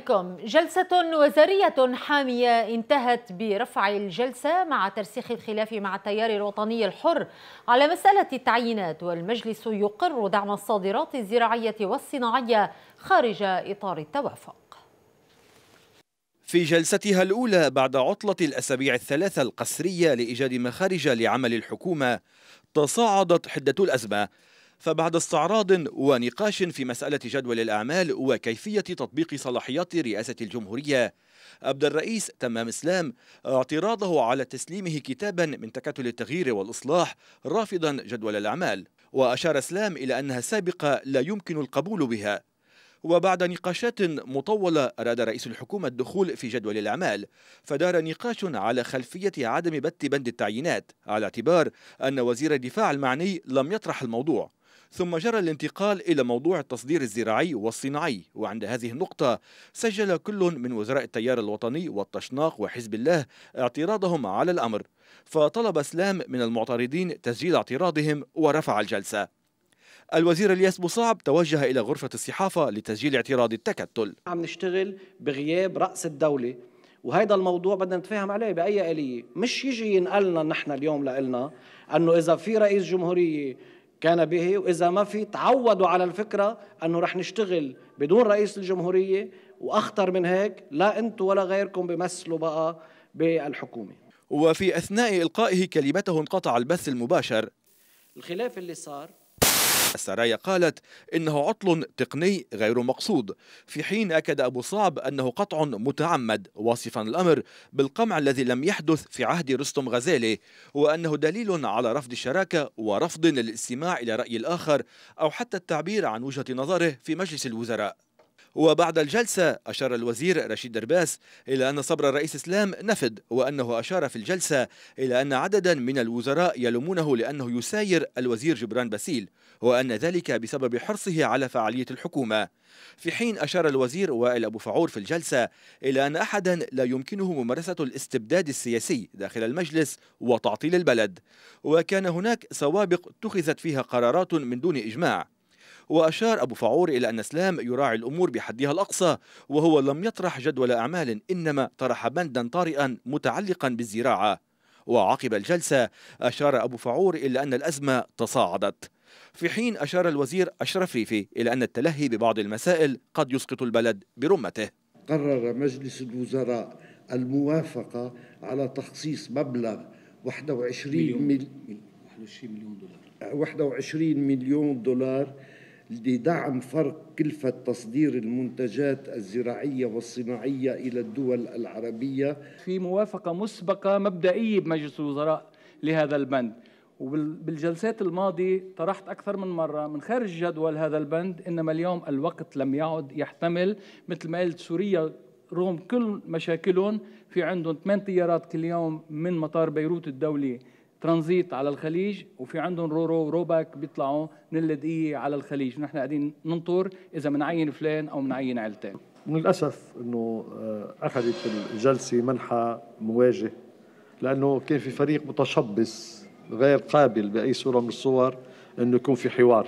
بكم جلسة وزارية حامية انتهت برفع الجلسة مع ترسيخ الخلاف مع التيار الوطني الحر على مسألة التعيينات والمجلس يقر دعم الصادرات الزراعية والصناعية خارج إطار التوافق في جلستها الأولى بعد عطلة الأسابيع الثلاثة القسرية لإيجاد مخارج لعمل الحكومة تصاعدت حدة الأزمة فبعد استعراض ونقاش في مسألة جدول الأعمال وكيفية تطبيق صلاحيات رئاسة الجمهورية أبدى الرئيس تمام إسلام اعتراضه على تسليمه كتابا من تكتل التغيير والإصلاح رافضا جدول الأعمال وأشار إسلام إلى أنها سابقة لا يمكن القبول بها وبعد نقاشات مطولة أراد رئيس الحكومة الدخول في جدول الأعمال فدار نقاش على خلفية عدم بت بند التعيينات على اعتبار أن وزير الدفاع المعني لم يطرح الموضوع ثم جرى الانتقال إلى موضوع التصدير الزراعي والصناعي وعند هذه النقطة سجل كل من وزراء التيار الوطني والتشناق وحزب الله اعتراضهم على الأمر فطلب سلام من المعترضين تسجيل اعتراضهم ورفع الجلسه. الوزير الياس مصعب توجه الى غرفه الصحافه لتسجيل اعتراض التكتل. عم نشتغل بغياب راس الدوله وهذا الموضوع بدنا نتفاهم عليه باي اليه، مش يجي ينقلنا نحن اليوم لنا انه اذا في رئيس جمهوريه كان به وإذا ما في تعودوا على الفكرة أنه رح نشتغل بدون رئيس الجمهورية وأخطر من هيك لا أنتم ولا غيركم بمثلوا بقى بالحكومة وفي أثناء إلقائه كلمته انقطع البث المباشر الخلاف اللي صار السرايا قالت إنه عطل تقني غير مقصود في حين أكد أبو صعب أنه قطع متعمد واصفا الأمر بالقمع الذي لم يحدث في عهد رستم غزالي وأنه دليل على رفض الشراكة ورفض للاستماع إلى رأي الآخر أو حتى التعبير عن وجهة نظره في مجلس الوزراء وبعد الجلسة أشار الوزير رشيد درباس إلى أن صبر الرئيس إسلام نفد وأنه أشار في الجلسة إلى أن عددا من الوزراء يلومونه لأنه يساير الوزير جبران باسيل وأن ذلك بسبب حرصه على فعالية الحكومة في حين أشار الوزير وائل أبو فعور في الجلسة إلى أن أحدا لا يمكنه ممارسة الاستبداد السياسي داخل المجلس وتعطيل البلد وكان هناك سوابق اتخذت فيها قرارات من دون إجماع وأشار أبو فعور إلى أن سلام يراعي الأمور بحدها الأقصى وهو لم يطرح جدول أعمال إنما طرح بندا طارئا متعلقا بالزراعة وعقب الجلسة أشار أبو فعور إلى أن الأزمة تصاعدت في حين أشار الوزير أشرف ريفي إلى أن التلهي ببعض المسائل قد يسقط البلد برمته قرر مجلس الوزراء الموافقة على تخصيص مبلغ 21 مليون, 21 مليون دولار 21 مليون دولار لدعم فرق كلفة تصدير المنتجات الزراعية والصناعية إلى الدول العربية في موافقة مسبقة مبدئية بمجلس الوزراء لهذا البند وبالجلسات الماضية طرحت أكثر من مرة من خارج جدول هذا البند إنما اليوم الوقت لم يعد يحتمل مثل ما قلت سوريا رغم كل مشاكلهم في عندهم ثمان طيارات كل يوم من مطار بيروت الدولي ترانزيت على الخليج وفي عندهم رورو وروباك بيطلعوا من اللدقية على الخليج ونحن قاعدين ننطر إذا منعين فلان أو منعين عيلتين من الأسف أنه آه، أخذت الجلسة منحة مواجه لأنه كان في فريق متشبث غير قابل بأي صورة من الصور أنه يكون في حوار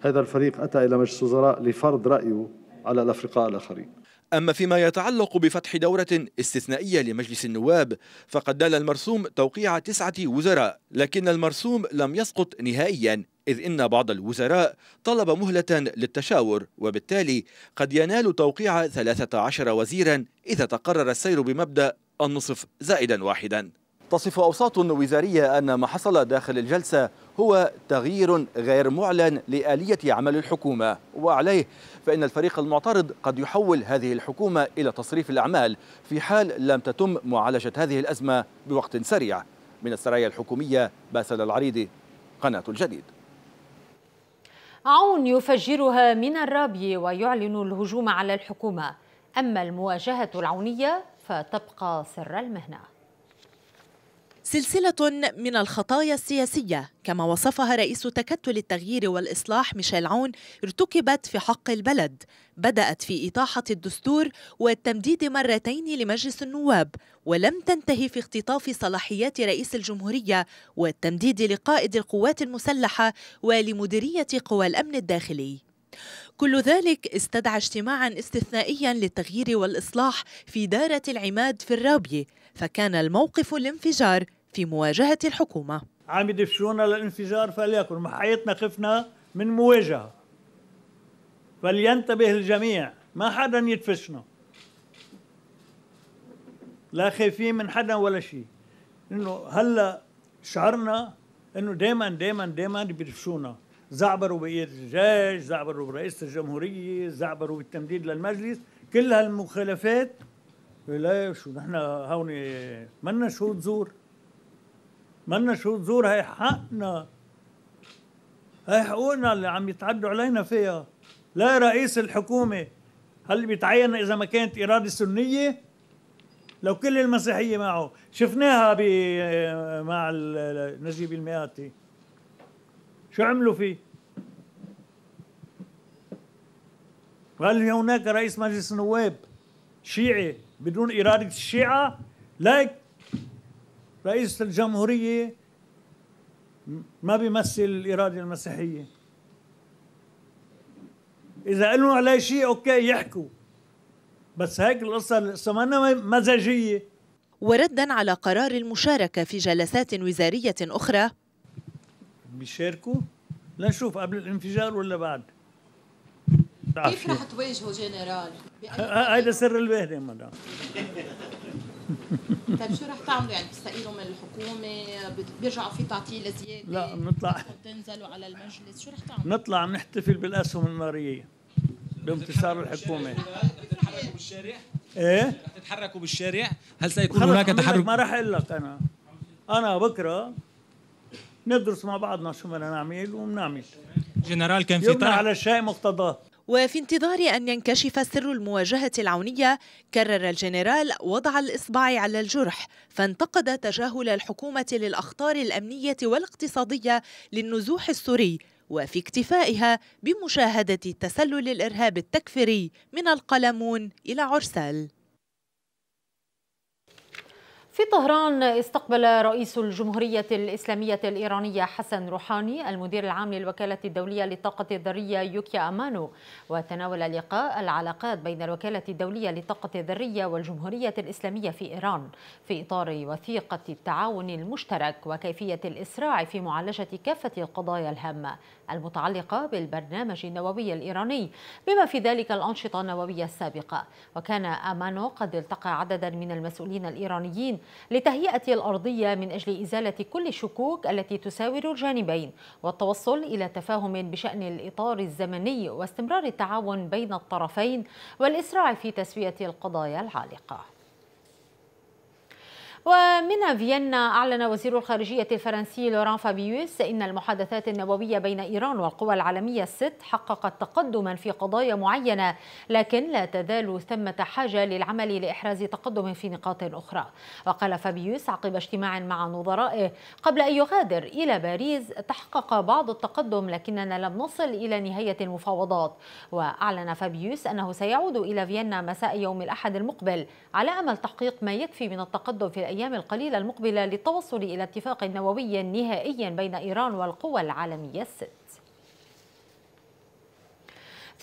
هذا الفريق أتى إلى مجلس الوزراء لفرض رأيه على الأفرقاء الآخرين أما فيما يتعلق بفتح دورة استثنائية لمجلس النواب فقد دال المرسوم توقيع تسعة وزراء لكن المرسوم لم يسقط نهائيا إذ إن بعض الوزراء طلب مهلة للتشاور وبالتالي قد ينال توقيع 13 وزيرا إذا تقرر السير بمبدأ النصف زائدا واحدا تصف أوساط وزارية أن ما حصل داخل الجلسة هو تغيير غير معلن لآلية عمل الحكومة وعليه فإن الفريق المعترض قد يحول هذه الحكومة إلى تصريف الأعمال في حال لم تتم معالجة هذه الأزمة بوقت سريع من السرايا الحكومية باسل العريضي قناة الجديد عون يفجرها من الرابي ويعلن الهجوم على الحكومة أما المواجهة العونية فتبقى سر المهنه سلسلة من الخطايا السياسية كما وصفها رئيس تكتل التغيير والإصلاح ميشيل عون ارتكبت في حق البلد بدأت في إطاحة الدستور والتمديد مرتين لمجلس النواب ولم تنتهي في اختطاف صلاحيات رئيس الجمهورية والتمديد لقائد القوات المسلحة ولمديرية قوى الأمن الداخلي كل ذلك استدعى اجتماعا استثنائيا للتغيير والإصلاح في دارة العماد في الرابية فكان الموقف الانفجار في مواجهة الحكومة عم يدفشونا للانفجار فليكن محيطنا خفنا من مواجهة فلينتبه الجميع ما حدا يدفشنا لا خايفين من حدا ولا شيء انه هلا شعرنا انه دائما دائما دائما بيدفشونا زعبروا بقية الجيش زعبروا برئيس الجمهورية زعبروا بالتمديد للمجلس كل هالمخالفات لا شو نحن هون منا شو تزور منا شو تزور هي حقنا هي حقوقنا اللي عم يتعدوا علينا فيها لا رئيس الحكومة هل بيتعين إذا ما كانت إرادة سنية لو كل المسيحية معه شفناها ب مع نجيب المئاتي شو عملوا فيه هل هناك رئيس مجلس النواب شيعي بدون إرادة الشيعة لا رئيس الجمهورية ما بيمثل الإرادة المسيحية إذا قالوا عليه شيء أوكي يحكوا بس هيك القصة القصة مزاجية وردا على قرار المشاركة في جلسات وزارية أخرى بيشاركوا لنشوف قبل الانفجار ولا بعد كيف رح تواجهوا جنرال؟ هذا سر البهدة مدام طيب شو رح تعملوا يعني بتستقيلوا من الحكومه بيرجعوا في تعطيل زياده لا بنطلع بتنزلوا على المجلس شو رح تعملوا؟ نطلع بنحتفل بالاسهم الناريه بانتصار الحكومه تتحركوا بالشارع؟ ايه رح تتحركوا بالشارع؟ هل سيكون هناك تحرك؟ ما رح اقول لك انا انا بكره ندرس مع بعضنا شو بدنا نعمل وبنعمل جنرال كان في طرح على الشيء مقتضاه وفي انتظار أن ينكشف سر المواجهة العونية كرر الجنرال وضع الإصبع على الجرح فانتقد تجاهل الحكومة للأخطار الأمنية والاقتصادية للنزوح السوري وفي اكتفائها بمشاهدة تسلل الإرهاب التكفيري من القلمون إلى عرسال في طهران استقبل رئيس الجمهورية الإسلامية الإيرانية حسن روحاني المدير العام للوكالة الدولية للطاقة الذرية يوكيا أمانو وتناول لقاء العلاقات بين الوكالة الدولية للطاقة الذرية والجمهورية الإسلامية في إيران في إطار وثيقة التعاون المشترك وكيفية الإسراع في معالجة كافة القضايا الهامة المتعلقة بالبرنامج النووي الإيراني بما في ذلك الأنشطة النووية السابقة وكان أمانو قد التقى عددا من المسؤولين الإيرانيين لتهيئة الأرضية من أجل إزالة كل الشكوك التي تساور الجانبين والتوصل إلى تفاهم بشأن الإطار الزمني واستمرار التعاون بين الطرفين والإسراع في تسوية القضايا العالقة ومن فيينا أعلن وزير الخارجية الفرنسي لوران فابيوس إن المحادثات النووية بين إيران والقوى العالمية الست حققت تقدما في قضايا معينة لكن لا تزال ثمة حاجة للعمل لإحراز تقدم في نقاط أخرى وقال فابيوس عقب اجتماع مع نظرائه قبل أن يغادر إلى باريس تحقق بعض التقدم لكننا لم نصل إلى نهاية المفاوضات وأعلن فابيوس أنه سيعود إلى فيينا مساء يوم الأحد المقبل على أمل تحقيق ما يكفي من التقدم في الأيام القليلة المقبلة للتوصل إلى اتفاق نووي نهائي بين إيران والقوى العالمية الست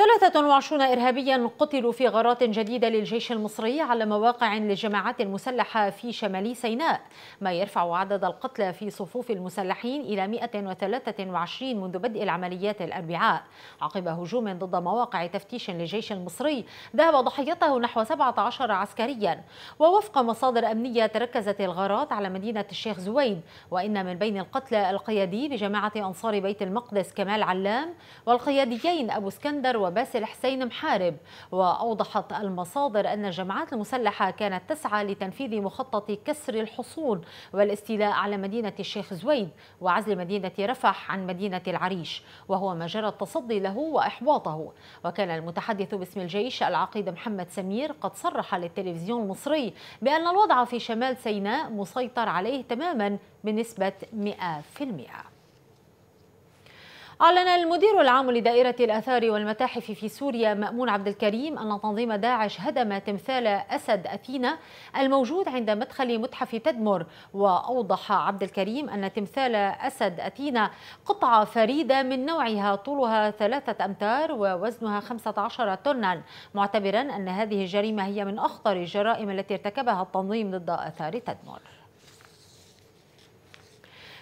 23 إرهابيا قتلوا في غارات جديدة للجيش المصري على مواقع للجماعات المسلحة في شمال سيناء ما يرفع عدد القتلى في صفوف المسلحين إلى 123 منذ بدء العمليات الأربعاء عقب هجوم ضد مواقع تفتيش للجيش المصري ذهب ضحيته نحو 17 عسكريا ووفق مصادر أمنية تركزت الغارات على مدينة الشيخ زويد وإن من بين القتلى القيادي بجماعة أنصار بيت المقدس كمال علام والقياديين أبو اسكندر وباسل حسين محارب وأوضحت المصادر أن الجماعات المسلحة كانت تسعى لتنفيذ مخطط كسر الحصون والاستيلاء على مدينة الشيخ زويد وعزل مدينة رفح عن مدينة العريش وهو ما جرى التصدي له وإحباطه وكان المتحدث باسم الجيش العقيد محمد سمير قد صرح للتلفزيون المصري بأن الوضع في شمال سيناء مسيطر عليه تماما بنسبة 100% أعلن المدير العام لدائرة الآثار والمتاحف في سوريا مأمون عبد الكريم أن تنظيم داعش هدم تمثال أسد أثينا الموجود عند مدخل متحف تدمر وأوضح عبد الكريم أن تمثال أسد أثينا قطعة فريدة من نوعها طولها ثلاثة أمتار ووزنها 15 طنا معتبرا أن هذه الجريمة هي من أخطر الجرائم التي ارتكبها التنظيم ضد آثار تدمر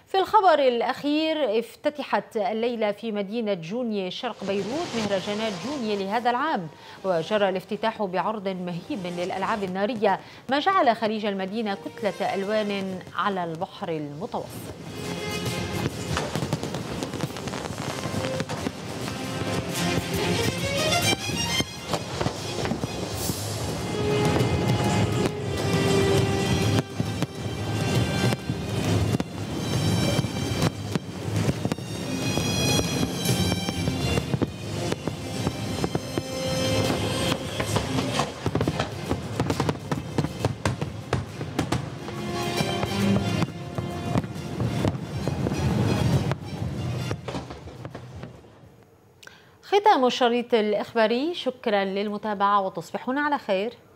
في الخبر الأخير افتتحت الليلة في مدينة جونية شرق بيروت مهرجانات جونية لهذا العام وجرى الافتتاح بعرض مهيب للألعاب النارية ما جعل خليج المدينة كتلة ألوان على البحر المتوسط ختام الشريط الإخباري شكرا للمتابعة وتصبحون على خير